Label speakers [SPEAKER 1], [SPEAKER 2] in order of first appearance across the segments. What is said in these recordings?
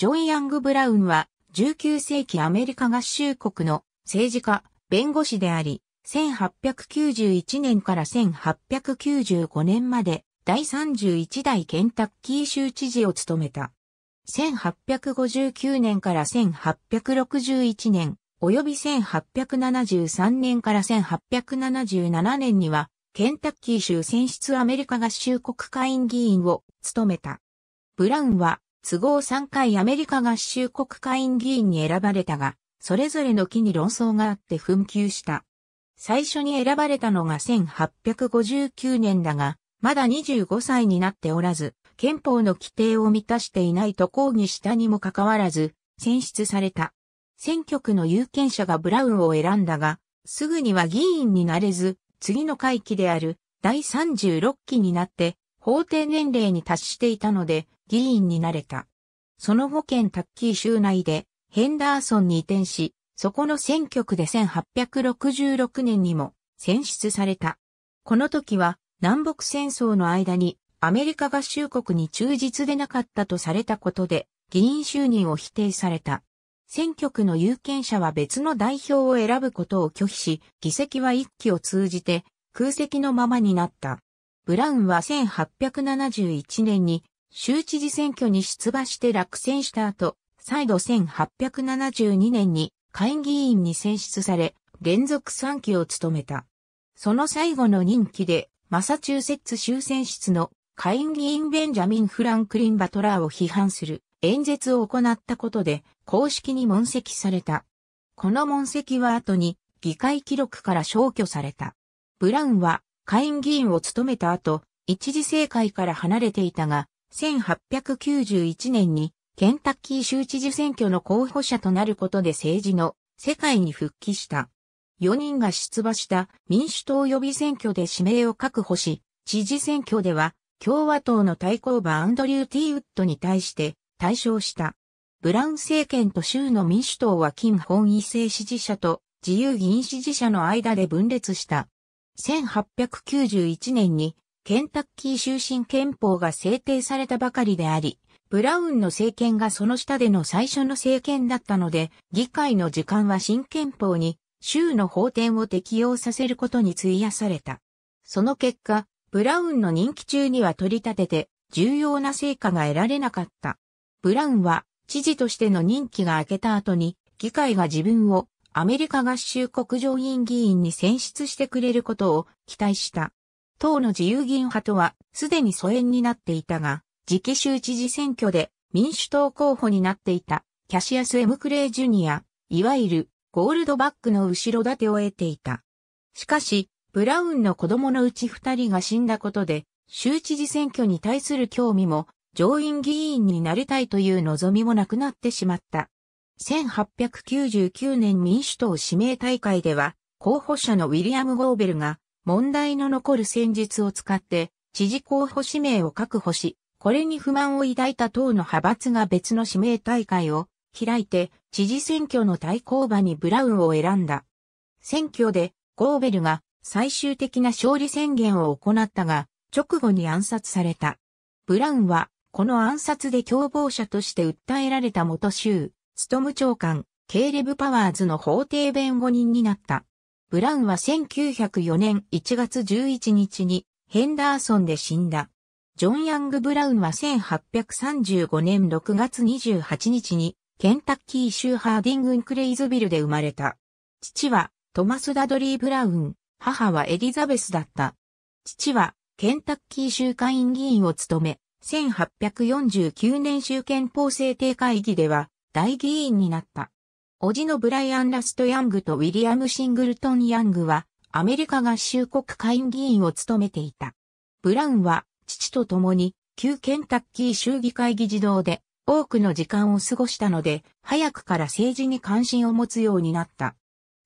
[SPEAKER 1] ジョン・ヤング・ブラウンは19世紀アメリカ合衆国の政治家、弁護士であり、1891年から1895年まで第31代ケンタッキー州知事を務めた。1859年から1861年、及び1873年から1877年には、ケンタッキー州選出アメリカ合衆国会員議員を務めた。ブラウンは都合3回アメリカ合衆国会員議員に選ばれたが、それぞれの期に論争があって紛糾した。最初に選ばれたのが1859年だが、まだ25歳になっておらず、憲法の規定を満たしていないと抗議したにもかかわらず、選出された。選挙区の有権者がブラウンを選んだが、すぐには議員になれず、次の会期である第36期になって法定年齢に達していたので議員になれた。その後県タッキー州内でヘンダーソンに移転し、そこの選挙区で1866年にも選出された。この時は南北戦争の間にアメリカ合衆国に忠実でなかったとされたことで議員就任を否定された。選挙区の有権者は別の代表を選ぶことを拒否し、議席は一期を通じて空席のままになった。ブラウンは1871年に州知事選挙に出馬して落選した後、再度1872年に下院議員に選出され、連続3期を務めた。その最後の任期で、マサチューセッツ州選出の下院議員ベンジャミン・フランクリン・バトラーを批判する演説を行ったことで公式に問責された。この問責は後に議会記録から消去された。ブラウンは下院議員を務めた後、一時政界から離れていたが、1891年にケンタッキー州知事選挙の候補者となることで政治の世界に復帰した。4人が出馬した民主党予備選挙で指名を確保し、知事選挙では共和党の対抗馬アンドリュー・ティーウッドに対して対象した。ブラウン政権と州の民主党は金本位制支持者と自由議員支持者の間で分裂した。1891年にケンタッキー終身憲法が制定されたばかりであり、ブラウンの政権がその下での最初の政権だったので、議会の時間は新憲法に州の法典を適用させることに費やされた。その結果、ブラウンの任期中には取り立てて重要な成果が得られなかった。ブラウンは知事としての任期が明けた後に議会が自分をアメリカ合衆国上院議員に選出してくれることを期待した。党の自由議員派とはすでに疎遠になっていたが、次期州知事選挙で民主党候補になっていたキャシアス・エムクレイ・ジュニア、いわゆるゴールドバックの後ろ盾を得ていた。しかし、ブラウンの子供のうち二人が死んだことで、州知事選挙に対する興味も、上院議員になりたいという望みもなくなってしまった。1899年民主党指名大会では、候補者のウィリアム・ゴーベルが、問題の残る戦術を使って、知事候補指名を確保し、これに不満を抱いた党の派閥が別の指名大会を開いて、知事選挙の対抗馬にブラウンを選んだ。選挙で、ゴーベルが最終的な勝利宣言を行ったが、直後に暗殺された。ブラウンは、この暗殺で共謀者として訴えられた元州、ストム長官、ケーレブ・パワーズの法廷弁護人になった。ブラウンは1904年1月11日にヘンダーソンで死んだ。ジョン・ヤング・ブラウンは1835年6月28日にケンタッキー州ハーディングン・クレイズビルで生まれた。父はトマス・ダドリー・ブラウン、母はエリザベスだった。父はケンタッキー州会員議員を務め、1849年州憲法制定会議では大議員になった。叔父のブライアン・ラスト・ヤングとウィリアム・シングルトン・ヤングは、アメリカ合衆国下院議員を務めていた。ブラウンは、父と共に、旧ケンタッキー州議会議事堂で、多くの時間を過ごしたので、早くから政治に関心を持つようになった。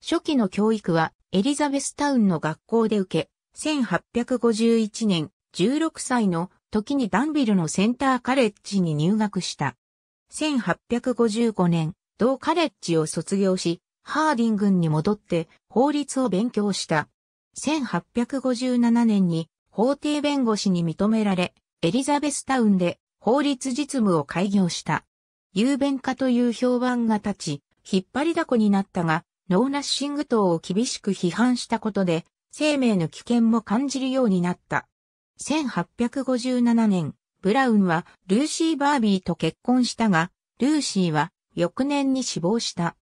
[SPEAKER 1] 初期の教育は、エリザベスタウンの学校で受け、1851年、16歳の時にダンビルのセンターカレッジに入学した。1855年、同カレッジを卒業し、ハーディングンに戻って法律を勉強した。1857年に法廷弁護士に認められ、エリザベスタウンで法律実務を開業した。有弁家という評判が立ち、引っ張りだこになったが、ノーナッシング等を厳しく批判したことで、生命の危険も感じるようになった。1857年、ブラウンはルーシー・バービーと結婚したが、ルーシーは翌年に死亡した。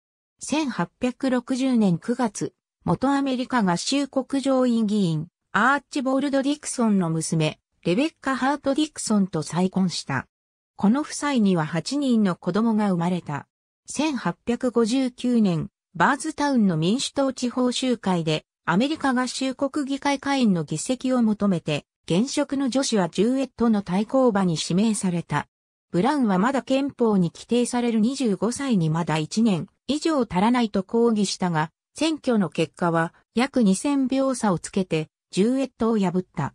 [SPEAKER 1] 1860年9月、元アメリカ合衆国上院議員、アーチボールド・ディクソンの娘、レベッカ・ハート・ディクソンと再婚した。この夫妻には8人の子供が生まれた。1859年、バーズタウンの民主党地方集会で、アメリカ合衆国議会会員の議席を求めて、現職のジョシュア・ジューエットの対抗馬に指名された。ブラウンはまだ憲法に規定される25歳にまだ1年以上足らないと抗議したが、選挙の結果は約2000秒差をつけて、ジューエットを破った。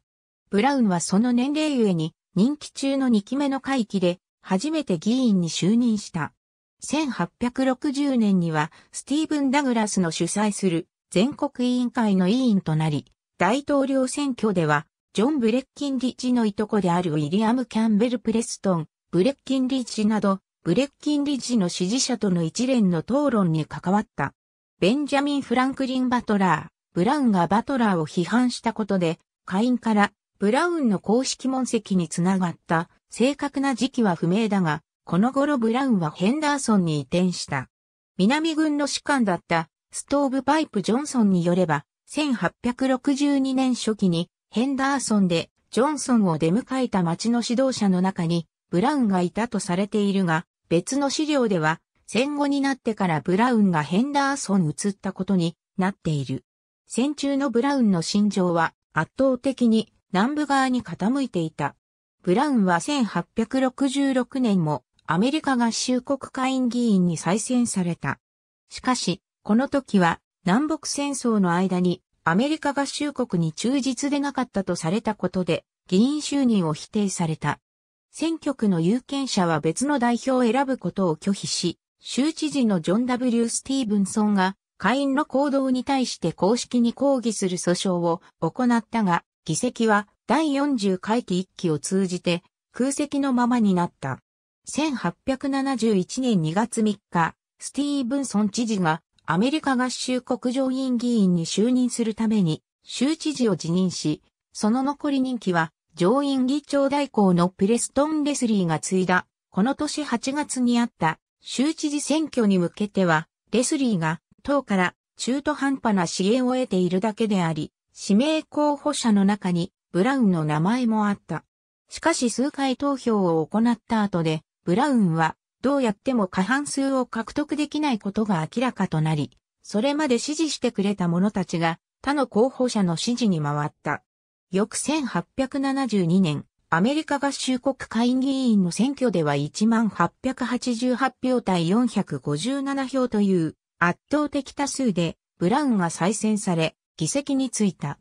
[SPEAKER 1] ブラウンはその年齢ゆえに、任期中の2期目の会期で、初めて議員に就任した。1860年には、スティーブン・ダグラスの主催する全国委員会の委員となり、大統領選挙ではジョン・ブレッキンリッジのいとこであるウィリアム・キャンベル・プレストン、ブレッキンリッジなど、ブレッキンリッジの支持者との一連の討論に関わった。ベンジャミン・フランクリン・バトラー、ブラウンがバトラーを批判したことで、下院からブラウンの公式問責につながった正確な時期は不明だが、この頃ブラウンはヘンダーソンに移転した。南軍の士官だったストーブパイプ・ジョンソンによれば、1862年初期にヘンダーソンで、ジョンソンを出迎えた町の指導者の中に、ブラウンがいたとされているが、別の資料では、戦後になってからブラウンがヘンダーソン移ったことになっている。戦中のブラウンの心情は圧倒的に南部側に傾いていた。ブラウンは1866年もアメリカ合衆国会員議員に再選された。しかし、この時は南北戦争の間にアメリカ合衆国に忠実でなかったとされたことで、議員就任を否定された。選挙区の有権者は別の代表を選ぶことを拒否し、州知事のジョン・ W・ スティーブンソンが会員の行動に対して公式に抗議する訴訟を行ったが、議席は第40回期1期を通じて空席のままになった。1871年2月3日、スティーブンソン知事がアメリカ合衆国上院議員に就任するために州知事を辞任し、その残り任期は上院議長代行のプレストン・レスリーが継いだ、この年8月にあった州知事選挙に向けては、レスリーが党から中途半端な支援を得ているだけであり、指名候補者の中にブラウンの名前もあった。しかし数回投票を行った後で、ブラウンはどうやっても過半数を獲得できないことが明らかとなり、それまで支持してくれた者たちが他の候補者の支持に回った。翌1872年、アメリカ合衆国会議員の選挙では1888票対457票という圧倒的多数でブラウンが再選され、議席についた。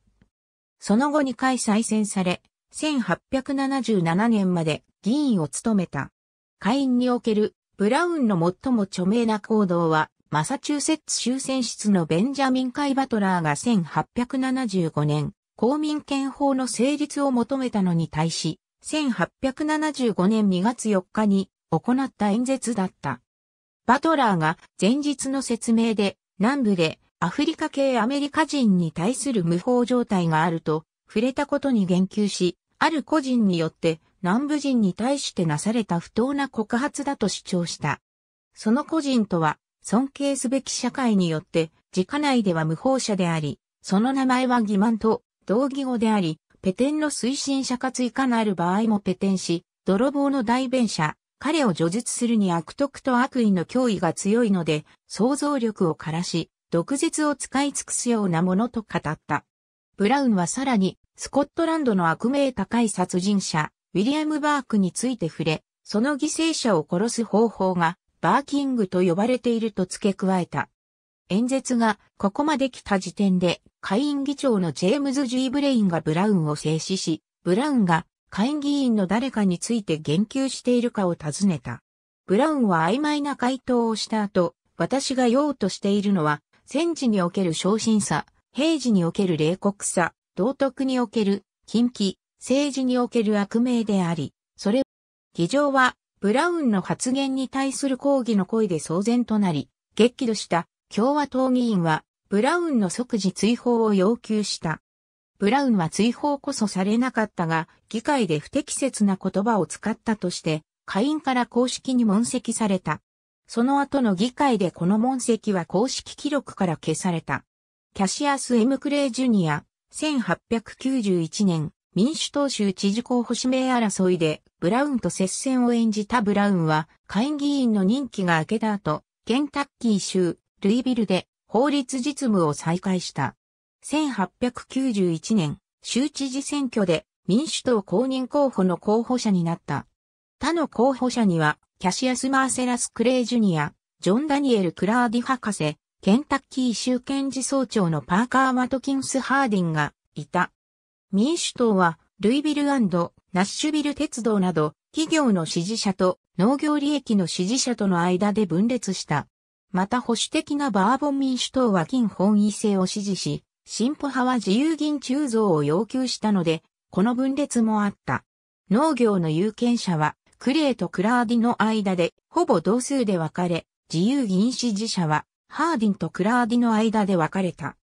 [SPEAKER 1] その後2回再選され、1877年まで議員を務めた。下院におけるブラウンの最も著名な行動は、マサチューセッツ州選出のベンジャミン・カイ・バトラーが1875年、公民権法の成立を求めたのに対し、1875年2月4日に行った演説だった。バトラーが前日の説明で南部でアフリカ系アメリカ人に対する無法状態があると触れたことに言及し、ある個人によって南部人に対してなされた不当な告発だと主張した。その個人とは、尊敬すべき社会によって、自家内では無法者であり、その名前は欺瞞と同義語であり、ペテンの推進者かついかなる場合もペテンし、泥棒の代弁者、彼を除述するに悪徳と悪意の脅威が強いので、想像力を枯らし、毒舌を使い尽くすようなものと語った。ブラウンはさらに、スコットランドの悪名高い殺人者、ウィリアム・バークについて触れ、その犠牲者を殺す方法がバーキングと呼ばれていると付け加えた。演説がここまで来た時点で会員議長のジェームズ・ジー・ブレインがブラウンを制止し、ブラウンが会員議員の誰かについて言及しているかを尋ねた。ブラウンは曖昧な回答をした後、私が用としているのは、戦時における昇進さ、平時における冷酷さ、道徳における禁忌、政治における悪名であり、それ、議場は、ブラウンの発言に対する抗議の声で騒然となり、激怒した共和党議員は、ブラウンの即時追放を要求した。ブラウンは追放こそされなかったが、議会で不適切な言葉を使ったとして、下院から公式に問責された。その後の議会でこの問責は公式記録から消された。キャシアス・エム・クレイ・ジュニア、1891年、民主党州知事候補指名争いでブラウンと接戦を演じたブラウンは会議員の任期が明けた後、ケンタッキー州ルイビルで法律実務を再開した。1891年、州知事選挙で民主党公認候補の候補者になった。他の候補者には、キャシアス・マーセラス・クレイ・ジュニア、ジョン・ダニエル・クラーディ博士、ケンタッキー州検事総長のパーカー・マトキンス・ハーディンがいた。民主党は、ルイビルナッシュビル鉄道など、企業の支持者と農業利益の支持者との間で分裂した。また保守的なバーボン民主党は金本位制を支持し、進歩派は自由銀鋳造を要求したので、この分裂もあった。農業の有権者は、クレーとクラーディの間で、ほぼ同数で分かれ、自由銀支持者は、ハーディンとクラーディの間で分かれた。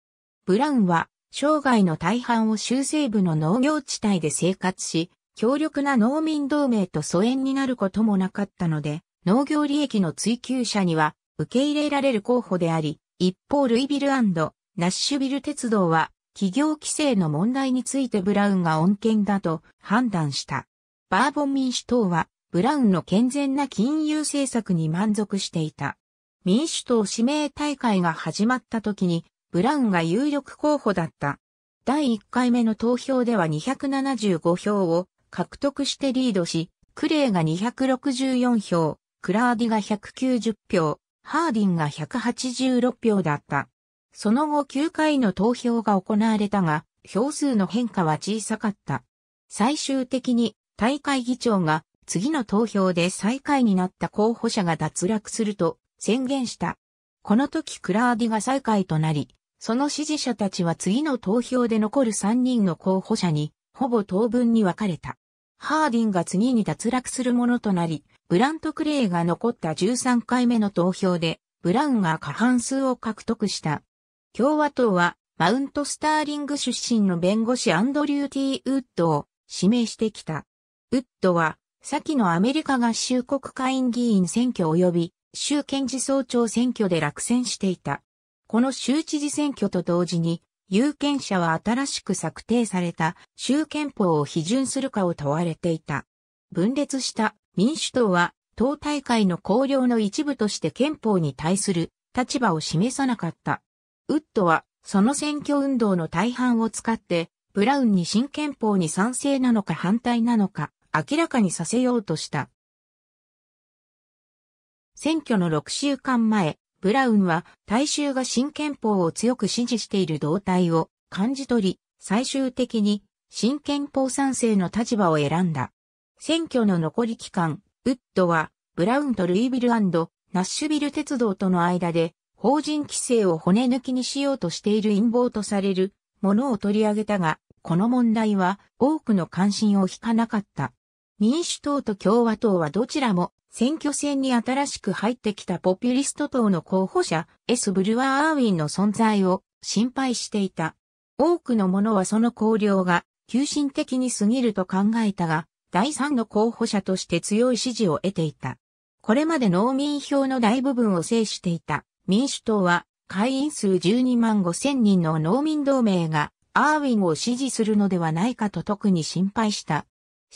[SPEAKER 1] ブラウンは、生涯の大半を州西部の農業地帯で生活し、強力な農民同盟と疎遠になることもなかったので、農業利益の追求者には受け入れられる候補であり、一方ルイビルナッシュビル鉄道は企業規制の問題についてブラウンが穏健だと判断した。バーボン民主党はブラウンの健全な金融政策に満足していた。民主党指名大会が始まった時にブラウンが有力候補だった。第1回目の投票では275票を獲得してリードし、クレイが264票、クラーディが190票、ハーディンが186票だった。その後9回の投票が行われたが、票数の変化は小さかった。最終的に大会議長が次の投票で最下位になった候補者が脱落すると宣言した。この時クラーディが最下位となり、その支持者たちは次の投票で残る3人の候補者に、ほぼ当分に分かれた。ハーディンが次に脱落するものとなり、ブラント・クレイが残った13回目の投票で、ブラウンが過半数を獲得した。共和党は、マウント・スターリング出身の弁護士アンドリュー・ティー・ウッドを指名してきた。ウッドは、先のアメリカ合衆国会員議員選挙及び、州検事総長選挙で落選していた。この州知事選挙と同時に、有権者は新しく策定された州憲法を批准するかを問われていた。分裂した民主党は、党大会の綱領の一部として憲法に対する立場を示さなかった。ウッドは、その選挙運動の大半を使って、ブラウンに新憲法に賛成なのか反対なのか、明らかにさせようとした。選挙の6週間前、ブラウンは大衆が新憲法を強く支持している動態を感じ取り、最終的に新憲法賛成の立場を選んだ。選挙の残り期間、ウッドはブラウンとルイビルナッシュビル鉄道との間で法人規制を骨抜きにしようとしている陰謀とされるものを取り上げたが、この問題は多くの関心を引かなかった。民主党と共和党はどちらも選挙戦に新しく入ってきたポピュリスト党の候補者 S. ブルワー・アーウィンの存在を心配していた。多くの者はその考慮が急進的に過ぎると考えたが、第三の候補者として強い支持を得ていた。これまで農民票の大部分を制していた民主党は会員数12万5千人の農民同盟がアーウィンを支持するのではないかと特に心配した。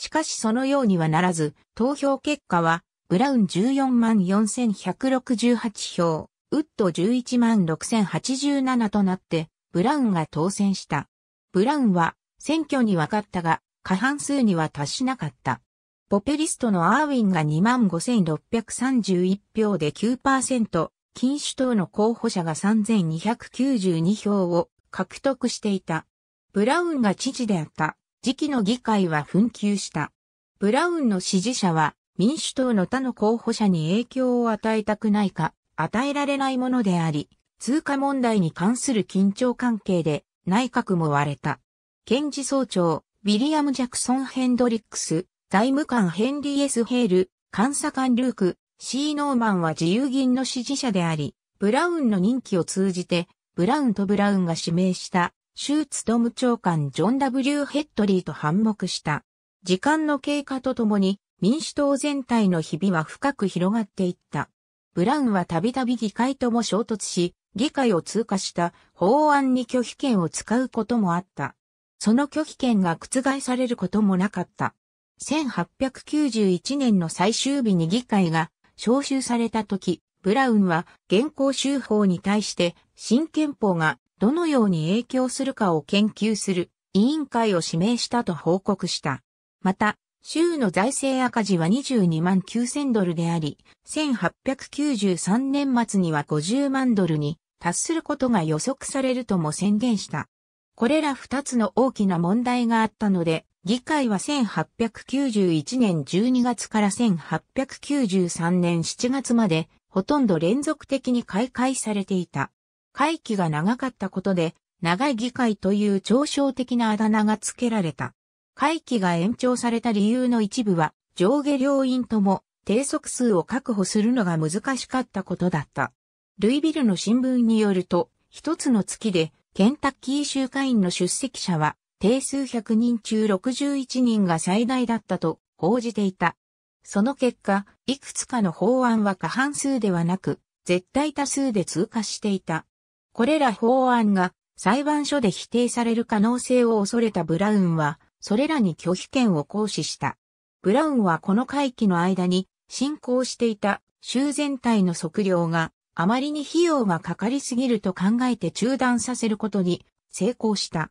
[SPEAKER 1] しかしそのようにはならず、投票結果は、ブラウン144,168票、ウッド116,087となって、ブラウンが当選した。ブラウンは、選挙に分かったが、過半数には達しなかった。ポペリストのアーウィンが25,631票で9%、禁止党の候補者が3,292票を獲得していた。ブラウンが知事であった時期の議会は紛糾した。ブラウンの支持者は民主党の他の候補者に影響を与えたくないか、与えられないものであり、通貨問題に関する緊張関係で内閣も割れた。検事総長、ウィリアム・ジャクソン・ヘンドリックス、財務官ヘンリー・エス・ヘール、監査官ルーク、シー・ノーマンは自由銀の支持者であり、ブラウンの任期を通じて、ブラウンとブラウンが指名したシューツ長官ジョン・ W・ ヘッドリーと反目した。時間の経過とともに民主党全体の日々は深く広がっていった。ブラウンはたびたび議会とも衝突し、議会を通過した法案に拒否権を使うこともあった。その拒否権が覆されることもなかった。1891年の最終日に議会が招集された時、ブラウンは現行州法に対して新憲法がどのように影響するかを研究する委員会を指名したと報告した。また、州の財政赤字は22万9000ドルであり、1893年末には50万ドルに達することが予測されるとも宣言した。これら2つの大きな問題があったので、議会は1891年12月から1893年7月までほとんど連続的に開会されていた。会期が長かったことで、長い議会という嘲笑的なあだ名が付けられた。会期が延長された理由の一部は、上下両院とも低速数を確保するのが難しかったことだった。ルイビルの新聞によると、一つの月で、ケンタッキー集会員の出席者は、定数100人中61人が最大だったと報じていた。その結果、いくつかの法案は過半数ではなく、絶対多数で通過していた。これら法案が裁判所で否定される可能性を恐れたブラウンは、それらに拒否権を行使した。ブラウンはこの会期の間に進行していた州全体の測量があまりに費用がかかりすぎると考えて中断させることに成功した。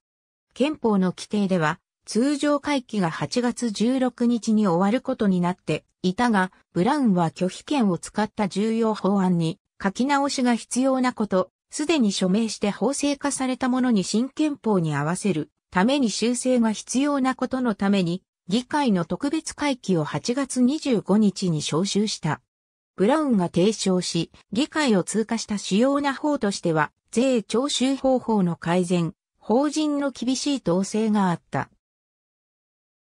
[SPEAKER 1] 憲法の規定では通常会期が8月16日に終わることになっていたが、ブラウンは拒否権を使った重要法案に書き直しが必要なことすでに署名して法制化されたものに新憲法に合わせるために修正が必要なことのために、議会の特別会期を8月25日に招集した。ブラウンが提唱し、議会を通過した主要な法としては、税徴収方法の改善、法人の厳しい統制があった。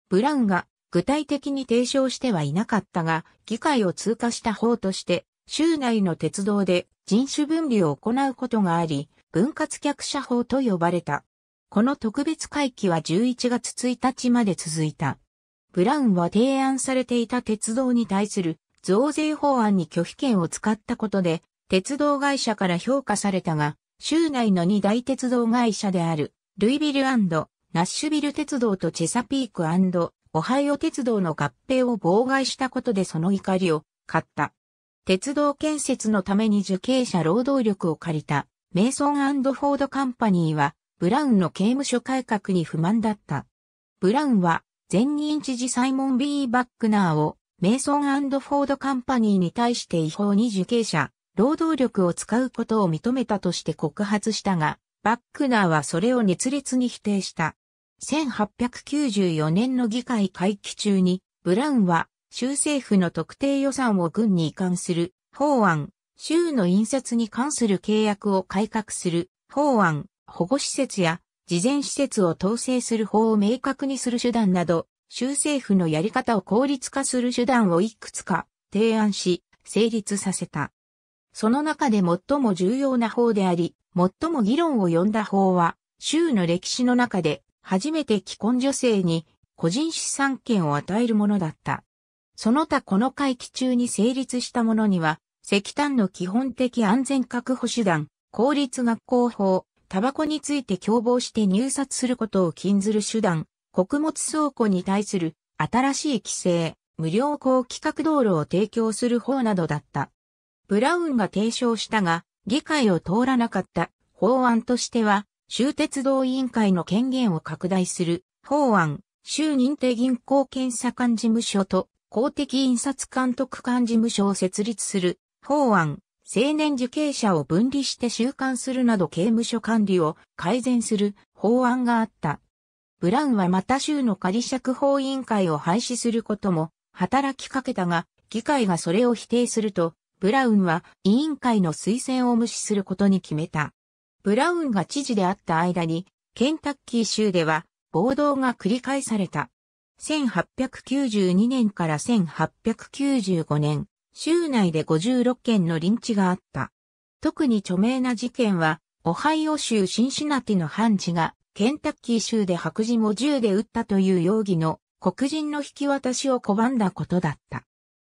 [SPEAKER 1] ブラウンが具体的に提唱してはいなかったが、議会を通過した法として、州内の鉄道で人種分離を行うことがあり、分割客車法と呼ばれた。この特別会期は11月1日まで続いた。ブラウンは提案されていた鉄道に対する増税法案に拒否権を使ったことで、鉄道会社から評価されたが、州内の二大鉄道会社である、ルイビルナッシュビル鉄道とチェサピークオハイオ鉄道の合併を妨害したことでその怒りを買った。鉄道建設のために受刑者労働力を借りた、メイソンフォードカンパニーは、ブラウンの刑務所改革に不満だった。ブラウンは、前任知事サイモン・ B・ バックナーを、メイソンフォードカンパニーに対して違法に受刑者、労働力を使うことを認めたとして告発したが、バックナーはそれを熱烈に否定した。1894年の議会会期中に、ブラウンは州政府の特定予算を軍に移管する法案、州の印刷に関する契約を改革する法案、保護施設や事前施設を統制する法を明確にする手段など、州政府のやり方を効率化する手段をいくつか提案し、成立させた。その中で最も重要な法であり、最も議論を呼んだ法は、州の歴史の中で初めて既婚女性に個人資産権を与えるものだった。その他この会期中に成立したものには、石炭の基本的安全確保手段、公立学校法、タバコについて共謀して入札することを禁ずる手段、穀物倉庫に対する新しい規制、無料高規格道路を提供する法などだった。ブラウンが提唱したが、議会を通らなかった法案としては、州鉄道委員会の権限を拡大する法案、州認定銀行検査官事務所と公的印刷監督官事務所を設立する法案、青年受刑者を分離して収監するなど刑務所管理を改善する法案があった。ブラウンはまた州の仮釈放委員会を廃止することも働きかけたが、議会がそれを否定すると、ブラウンは委員会の推薦を無視することに決めた。ブラウンが知事であった間に、ケンタッキー州では暴動が繰り返された。1892年から1895年、州内で56件の臨チがあった。特に著名な事件は、オハイオ州シンシナティの判事が、ケンタッキー州で白人を銃で撃ったという容疑の黒人の引き渡しを拒んだことだった。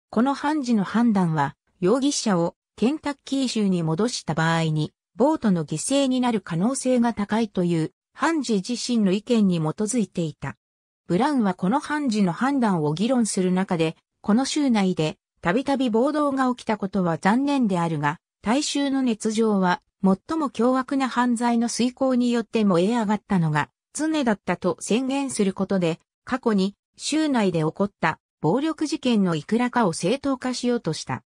[SPEAKER 1] この判事の判断は、容疑者をケンタッキー州に戻した場合に、ボートの犠牲になる可能性が高いという、判事自身の意見に基づいていた。ブラウンはこの判事の判断を議論する中で、この州内でたびたび暴動が起きたことは残念であるが、大衆の熱情は最も凶悪な犯罪の遂行によって燃え上がったのが常だったと宣言することで、過去に州内で起こった暴力事件のいくらかを正当化しようとした。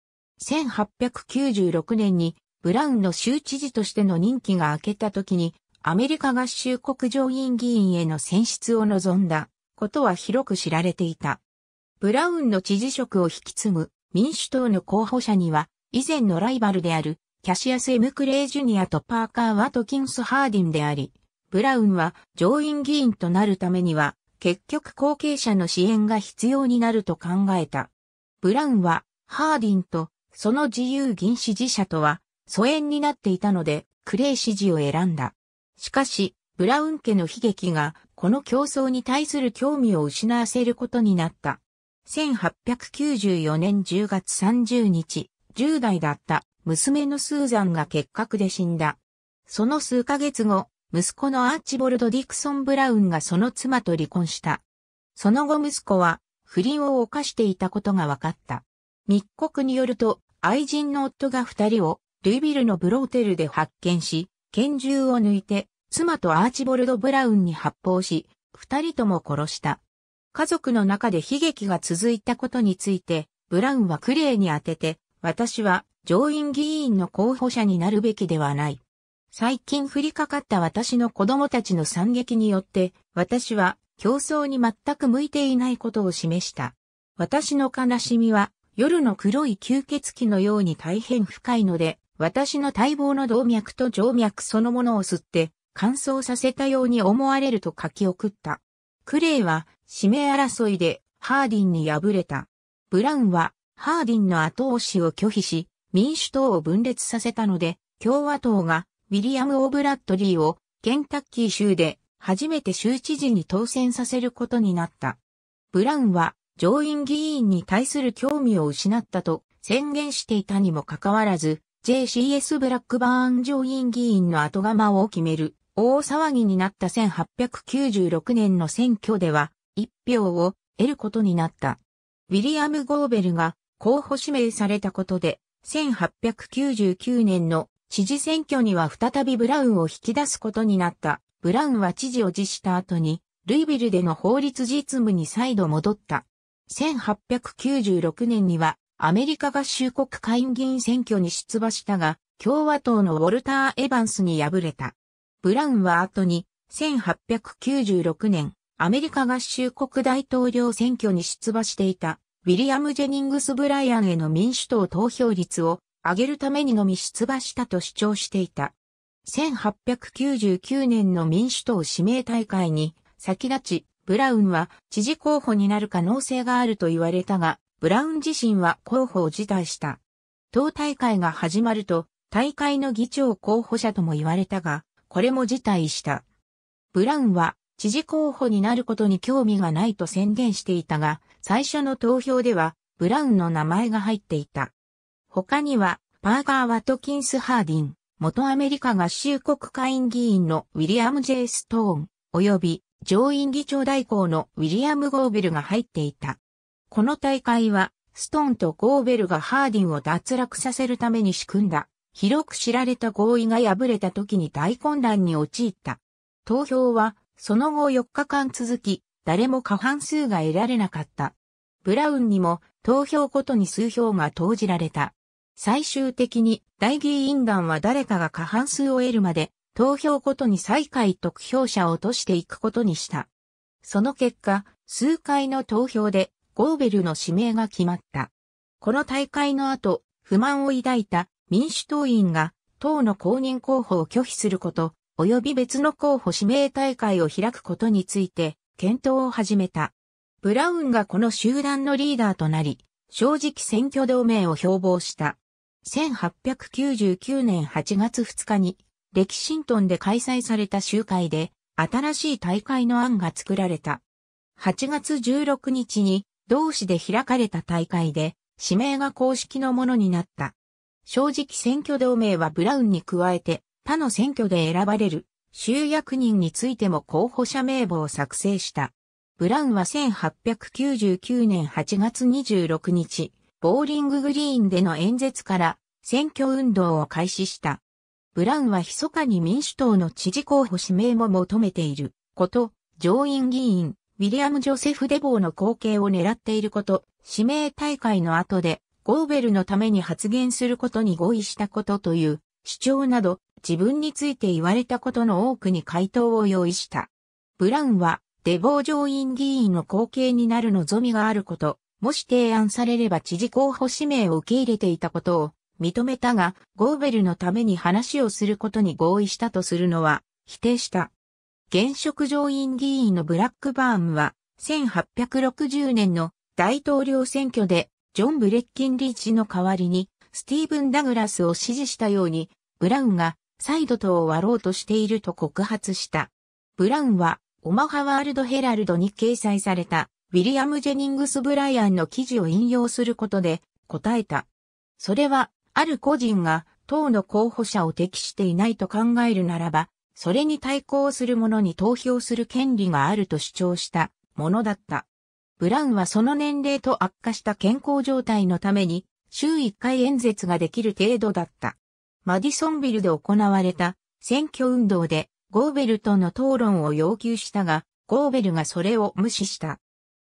[SPEAKER 1] 1896年にブラウンの州知事としての任期が明けた時にアメリカ合衆国上院議員への選出を望んだことは広く知られていた。ブラウンの知事職を引き継ぐ民主党の候補者には、以前のライバルであるキャシアス・エム・クレイ・ジュニアとパーカー・ワトキンス・ハーディンであり、ブラウンは上院議員となるためには、結局後継者の支援が必要になると考えた。ブラウンは、ハーディンと、その自由銀支持者とは、疎遠になっていたので、クレイ支持を選んだ。しかし、ブラウン家の悲劇がこの競争に対する興味を失わせることになった。1894年10月30日、10代だった娘のスーザンが結核で死んだ。その数ヶ月後、息子のアーチボルド・ディクソン・ブラウンがその妻と離婚した。その後息子は不倫を犯していたことが分かった。密告によると、愛人の夫が二人をルイビルのブローテルで発見し、拳銃を抜いて妻とアーチボルド・ブラウンに発砲し、二人とも殺した。家族の中で悲劇が続いたことについて、ブラウンはクレイに当てて、私は上院議員の候補者になるべきではない。最近降りかかった私の子供たちの惨劇によって、私は競争に全く向いていないことを示した。私の悲しみは夜の黒い吸血鬼のように大変深いので、私の待望の動脈と静脈そのものを吸って、乾燥させたように思われると書き送った。クレイは指名争いでハーディンに敗れた。ブラウンはハーディンの後押しを拒否し、民主党を分裂させたので、共和党がウィリアム・オブラッドリーをケンタッキー州で初めて州知事に当選させることになった。ブラウンは上院議員に対する興味を失ったと宣言していたにもかかわらず、JCS ブラックバーン上院議員の後釜を決める大騒ぎになった1896年の選挙では、一票を得ることになった。ウィリアム・ゴーベルが候補指名されたことで、1899年の知事選挙には再びブラウンを引き出すことになった。ブラウンは知事を辞した後に、ルイビルでの法律実務に再度戻った。1896年には、アメリカ合衆国会議員選挙に出馬したが、共和党のウォルター・エバンスに敗れた。ブラウンは後に、1896年、アメリカ合衆国大統領選挙に出馬していた、ウィリアム・ジェニングス・ブライアンへの民主党投票率を上げるためにのみ出馬したと主張していた。1899年の民主党指名大会に先立ち、ブラウンは知事候補になる可能性があると言われたが、ブラウン自身は候補を辞退した。党大会が始まると、大会の議長候補者とも言われたが、これも辞退した。ブラウンは知事候補になることに興味がないと宣言していたが、最初の投票ではブラウンの名前が入っていた。他には、パーカー・ワトキンス・ハーディン、元アメリカ合衆国会員議員のウィリアム・ジェイストーン、及び上院議長代行のウィリアム・ゴーベルが入っていた。この大会は、ストーンとゴーベルがハーディンを脱落させるために仕組んだ広く知られた合意が破れた時に大混乱に陥った。投票は、その後4日間続き、誰も過半数が得られなかった。ブラウンにも投票ごとに数票が投じられた。最終的に大議員団は誰かが過半数を得るまで投票ごとに最下位得票者を落としていくことにした。その結果、数回の投票でゴーベルの指名が決まった。この大会の後、不満を抱いた民主党員が党の公認候補を拒否すること、及び別の候補指名大会を開くことについて検討を始めた。ブラウンがこの集団のリーダーとなり、正直選挙同盟を標榜した。1899年8月2日に、歴史ントンで開催された集会で、新しい大会の案が作られた。8月16日に、同市で開かれた大会で、指名が公式のものになった。正直選挙同盟はブラウンに加えて他の選挙で選ばれる州役人についても候補者名簿を作成した。ブラウンは1899年8月26日、ボーリンググリーンでの演説から選挙運動を開始した。ブラウンは密かに民主党の知事候補指名も求めていること、上院議員、ウィリアム・ジョセフ・デボーの後継を狙っていること、指名大会の後でゴーベルのために発言することに合意したことという主張など自分について言われたことの多くに回答を用意した。ブラウンはデボー上院議員の後継になる望みがあること、もし提案されれば知事候補指名を受け入れていたことを認めたが、ゴーベルのために話をすることに合意したとするのは否定した。現職上院議員のブラックバーンは1860年の大統領選挙でジョン・ブレッキンリーチの代わりに、スティーブン・ダグラスを支持したように、ブラウンが再度とを割ろうとしていると告発した。ブラウンは、オマハワールド・ヘラルドに掲載された、ウィリアム・ジェニングス・ブライアンの記事を引用することで、答えた。それは、ある個人が、党の候補者を適していないと考えるならば、それに対抗する者に投票する権利があると主張したものだった。ブラウンはその年齢と悪化した健康状態のために、週1回演説ができる程度だった。マディソンビルで行われた選挙運動でゴーベルとの討論を要求したが、ゴーベルがそれを無視した。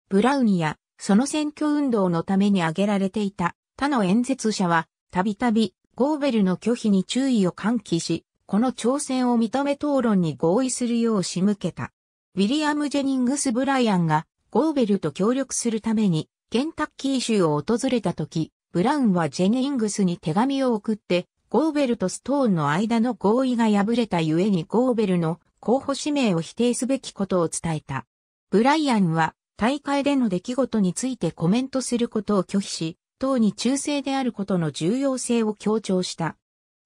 [SPEAKER 1] ブラウンやその選挙運動のために挙げられていた他の演説者は、たびたびゴーベルの拒否に注意を喚起し、この挑戦を認め討論に合意するよう仕向けた。ウィリアム・ジェニングス・ブライアンがゴーベルと協力するために、ケンタッキー州を訪れた時、ブラウンはジェネイングスに手紙を送って、ゴーベルとストーンの間の合意が破れたゆえにゴーベルの候補指名を否定すべきことを伝えた。ブライアンは大会での出来事についてコメントすることを拒否し、党に忠誠であることの重要性を強調した。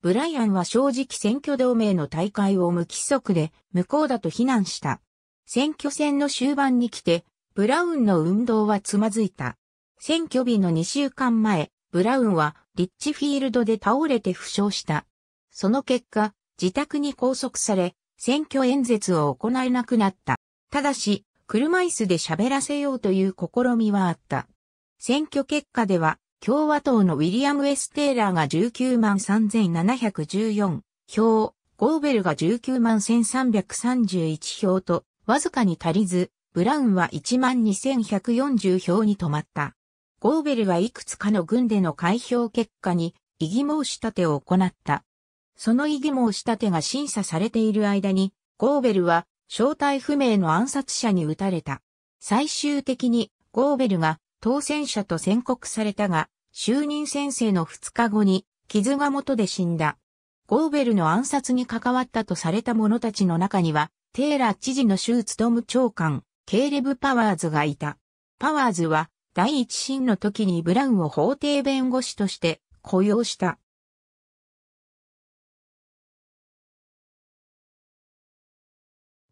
[SPEAKER 1] ブライアンは正直選挙同盟の大会を無規則で無効だと非難した。選挙戦の終盤に来て、ブラウンの運動はつまずいた。選挙日の2週間前、ブラウンはリッチフィールドで倒れて負傷した。その結果、自宅に拘束され、選挙演説を行えなくなった。ただし、車椅子で喋らせようという試みはあった。選挙結果では、共和党のウィリアム・エステーラーが19万3714票、ゴーベルが19万1331票と、わずかに足りず、ブラウンは12,140票に止まった。ゴーベルはいくつかの軍での開票結果に異議申し立てを行った。その異議申し立てが審査されている間に、ゴーベルは正体不明の暗殺者に撃たれた。最終的にゴーベルが当選者と宣告されたが、就任先生の2日後に傷が元で死んだ。ゴーベルの暗殺に関わったとされた者たちの中には、テーラ知事の州務長官、ケーレブ・パワーズがいた。パワーズは第一審の時にブラウンを法廷弁護士として雇用した。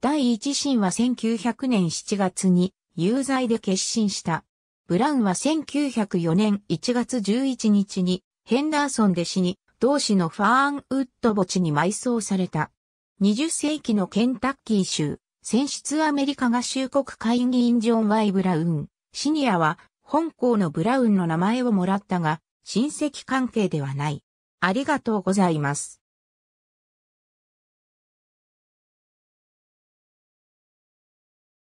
[SPEAKER 1] 第一審は1900年7月に有罪で決心した。ブラウンは1904年1月11日にヘンダーソンで死に、同志のファーンウッド墓地に埋葬された。20世紀のケンタッキー州選出アメリカ合衆国会議員ジョン・ワイ・ブラウン、シニアは本校のブラウンの名前をもらったが、親戚関係ではない。ありがとうございます。